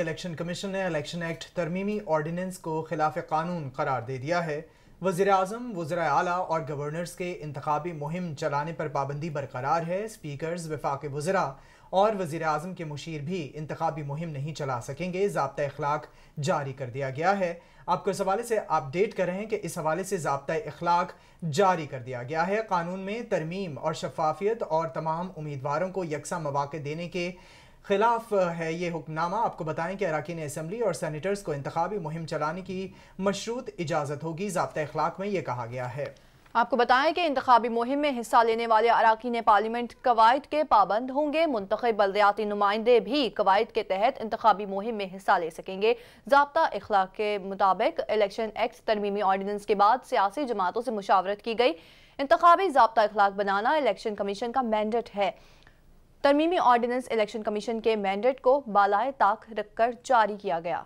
election commission ने election act तरमीमी ordinance को खिलाफ कानून करार दे दिया है वजीर अजम वजरा अला और गवर्नर्स के इंतबी मुहिम चलाने पर पाबंदी बरकरार है स्पीकर्स वफाक वजरा और वजीर अजम के मुशीर भी इंतबी मुहिम नहीं चला सकेंगे जबता अखलाक जारी कर दिया गया है आपको इस हवाले से अपडेट कर रहे हैं कि इस हवाले से जबता अखलाक जारी कर दिया गया है कानून में तरमीम और शफाफियत और तमाम उम्मीदवारों को यकसा मौाक़े देने के खिलाफ है ये हुक्नामा आपको बताएं कि अरकान असम्बली और सैनिटर्स को इंतबी मुहिम चलाने की मशरूत इजाज़त होगी जबत अखलाक में ये कहा गया है आपको बताएं कि इंतबी मुहिम में हिस्सा लेने वाले अरकान पार्लियामेंट कवायद के पाबंद होंगे मुंतब बलदयाती नुमाइंदे भी कवायद के तहत इंतबी मुहिम में हिस्सा ले सकेंगे जबता अखलाक के मुताबिक इलेक्शन एक्ट तरमीमी ऑर्डीनेंस के बाद सियासी जमातों से मुशावरत की गई इंतबी जबता अखलाक बनाना इलेक्शन कमीशन का मैंडेट है तरमीमी ऑर्डिनेंस इलेक्शन कमीशन के मैंडेट को बालाए ताक रखकर जारी किया गया